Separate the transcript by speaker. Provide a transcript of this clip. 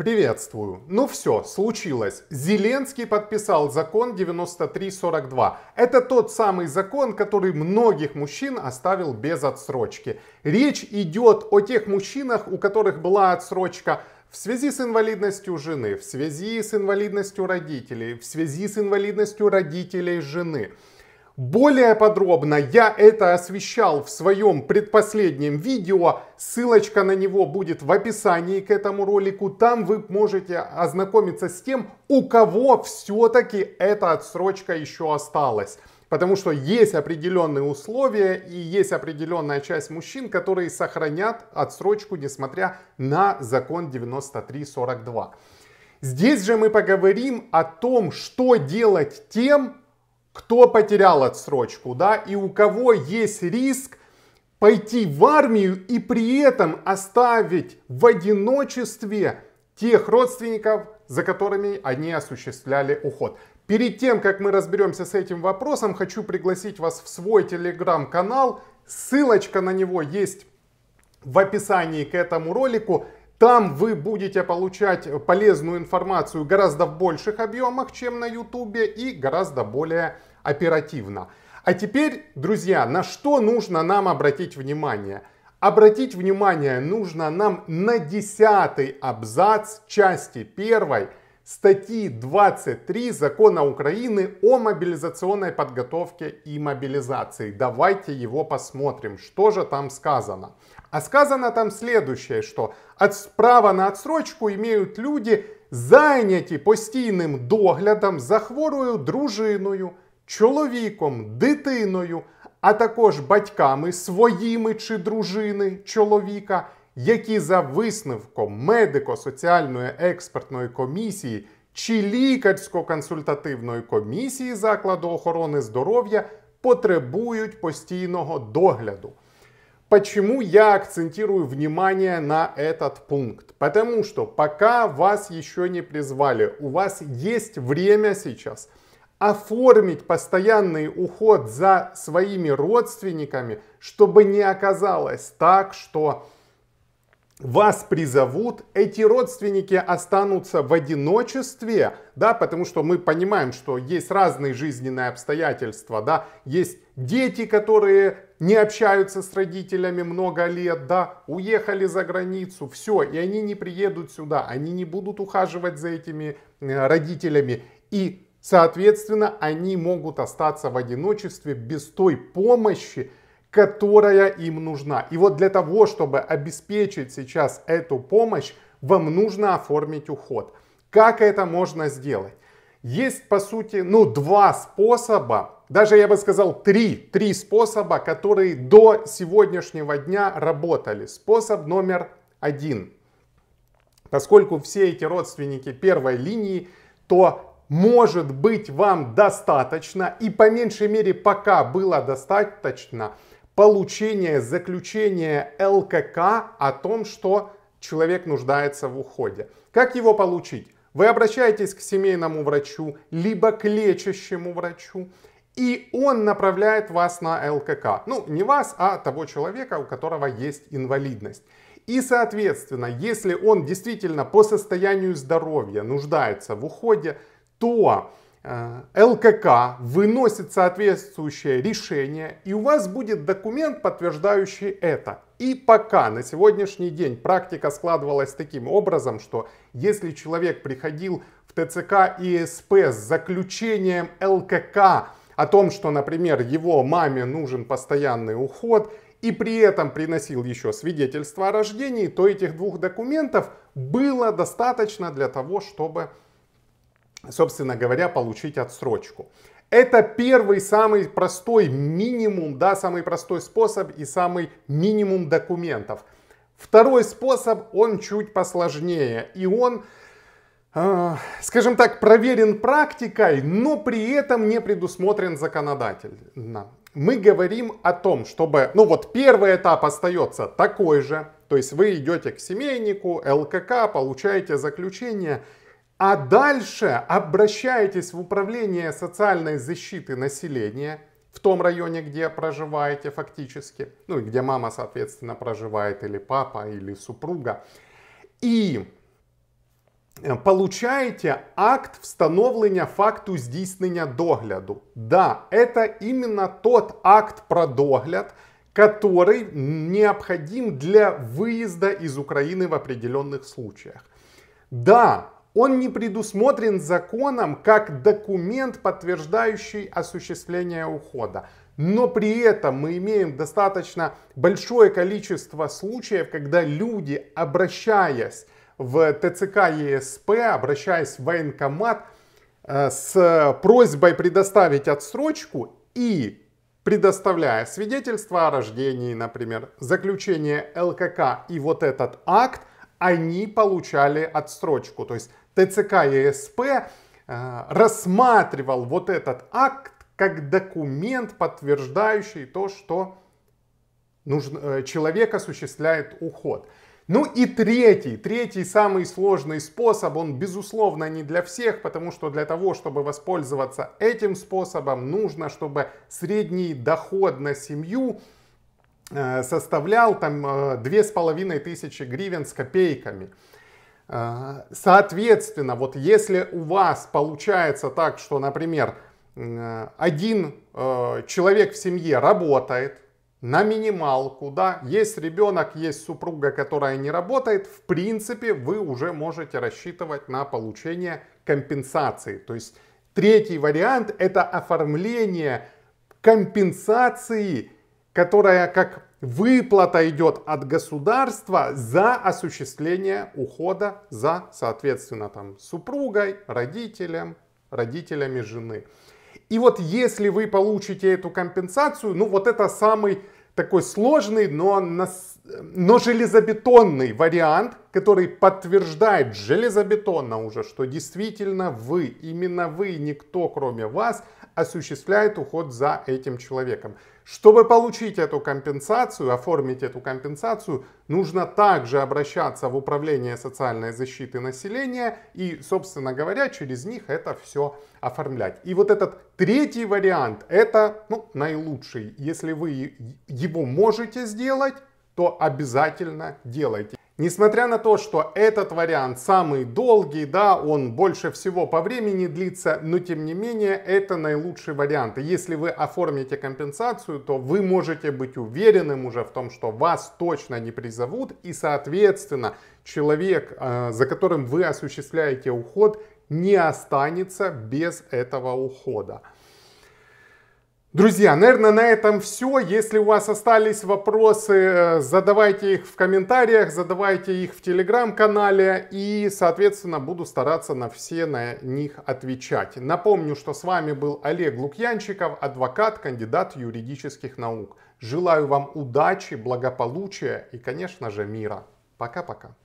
Speaker 1: Приветствую. Ну все, случилось. Зеленский подписал закон 9342. Это тот самый закон, который многих мужчин оставил без отсрочки. Речь идет о тех мужчинах, у которых была отсрочка в связи с инвалидностью жены, в связи с инвалидностью родителей, в связи с инвалидностью родителей жены. Более подробно я это освещал в своем предпоследнем видео. Ссылочка на него будет в описании к этому ролику. Там вы можете ознакомиться с тем, у кого все-таки эта отсрочка еще осталась. Потому что есть определенные условия и есть определенная часть мужчин, которые сохранят отсрочку, несмотря на закон 9342. Здесь же мы поговорим о том, что делать тем, кто потерял отсрочку, да, и у кого есть риск пойти в армию и при этом оставить в одиночестве тех родственников, за которыми они осуществляли уход. Перед тем, как мы разберемся с этим вопросом, хочу пригласить вас в свой телеграм-канал. Ссылочка на него есть в описании к этому ролику. Там вы будете получать полезную информацию гораздо в больших объемах, чем на YouTube и гораздо более оперативно. А теперь, друзья, на что нужно нам обратить внимание? Обратить внимание нужно нам на десятый абзац части первой – статьи 23 закона Украины о мобилизационной подготовке и мобилизации. Давайте его посмотрим, что же там сказано. А сказано там следующее, что от права на отсрочку имеют люди, зайняті постійним доглядом за хворою дружиною, чоловіком, дитиною, а також батьками своїми чи дружини чоловіка – які за висновком медико-соціальної експертної комісії чи лікарсько-консультативної комісії закладу охорони здоров'я потребують постійного догляду. Почему я акцентирую внимание на этот пункт? Потому что пока вас еще не призвали, у вас есть время сейчас оформить постоянный уход за своими родственниками, чтобы не оказалось так, что вас призовут, эти родственники останутся в одиночестве, да, потому что мы понимаем, что есть разные жизненные обстоятельства, да, есть дети, которые не общаются с родителями много лет, да, уехали за границу, все, и они не приедут сюда, они не будут ухаживать за этими э, родителями, и, соответственно, они могут остаться в одиночестве без той помощи, которая им нужна. И вот для того, чтобы обеспечить сейчас эту помощь, вам нужно оформить уход. Как это можно сделать? Есть, по сути, ну, два способа, даже я бы сказал три, три способа, которые до сегодняшнего дня работали. Способ номер один. Поскольку все эти родственники первой линии, то может быть вам достаточно и по меньшей мере пока было достаточно – получение заключения ЛКК о том, что человек нуждается в уходе. Как его получить? Вы обращаетесь к семейному врачу, либо к лечащему врачу, и он направляет вас на ЛКК. Ну, не вас, а того человека, у которого есть инвалидность. И, соответственно, если он действительно по состоянию здоровья нуждается в уходе, то Э, ЛКК выносит соответствующее решение, и у вас будет документ, подтверждающий это. И пока на сегодняшний день практика складывалась таким образом, что если человек приходил в ТЦК и СП с заключением ЛКК о том, что, например, его маме нужен постоянный уход, и при этом приносил еще свидетельство о рождении, то этих двух документов было достаточно для того, чтобы собственно говоря, получить отсрочку. Это первый самый простой минимум, да, самый простой способ и самый минимум документов. Второй способ, он чуть посложнее, и он, э, скажем так, проверен практикой, но при этом не предусмотрен законодательно. Мы говорим о том, чтобы, ну вот первый этап остается такой же, то есть вы идете к семейнику, ЛКК, получаете заключение – а дальше обращайтесь в управление социальной защиты населения в том районе, где проживаете фактически, ну и где мама, соответственно, проживает, или папа, или супруга, и э, получаете акт встановлення факту здійснення догляду. Да, это именно тот акт про догляд, который необходим для выезда из Украины в определенных случаях. Да, он не предусмотрен законом как документ, подтверждающий осуществление ухода. Но при этом мы имеем достаточно большое количество случаев, когда люди, обращаясь в ТЦК ЕСП, обращаясь в военкомат э, с просьбой предоставить отсрочку и предоставляя свидетельство о рождении, например, заключение ЛКК и вот этот акт, они получали отсрочку. То есть ТЦК ЕСП э, рассматривал вот этот акт как документ, подтверждающий то, что нужно, э, человек осуществляет уход. Ну и третий, третий самый сложный способ, он безусловно не для всех, потому что для того, чтобы воспользоваться этим способом, нужно, чтобы средний доход на семью э, составлял там 2500 гривен с копейками. А, соответственно, вот если у вас получается так, что, например, э, один э, человек в семье работает на минималку, да, есть ребенок, есть супруга, которая не работает, в принципе, вы уже можете рассчитывать на получение компенсации. То есть третий вариант это оформление компенсации, которая как выплата идет от государства за осуществление ухода за, соответственно, там, супругой, родителем, родителями жены. И вот если вы получите эту компенсацию, ну вот это самый такой сложный, но, но железобетонный вариант, который подтверждает железобетонно уже, что действительно вы, именно вы, никто кроме вас, осуществляет уход за этим человеком. Чтобы получить эту компенсацию, оформить эту компенсацию, нужно также обращаться в Управление социальной защиты населения и, собственно говоря, через них это все оформлять. И вот этот третий вариант, это ну, наилучший. Если вы его можете сделать, то обязательно делайте. Несмотря на то, что этот вариант самый долгий, да, он больше всего по времени длится, но тем не менее это наилучший вариант. И если вы оформите компенсацию, то вы можете быть уверенным уже в том, что вас точно не призовут и, соответственно, человек, э, за которым вы осуществляете уход, не останется без этого ухода. Друзья, наверное, на этом все. Если у вас остались вопросы, задавайте их в комментариях, задавайте их в телеграм-канале и, соответственно, буду стараться на все на них отвечать. Напомню, что с вами был Олег Лукьянчиков, адвокат, кандидат юридических наук. Желаю вам удачи, благополучия и, конечно же, мира. Пока-пока.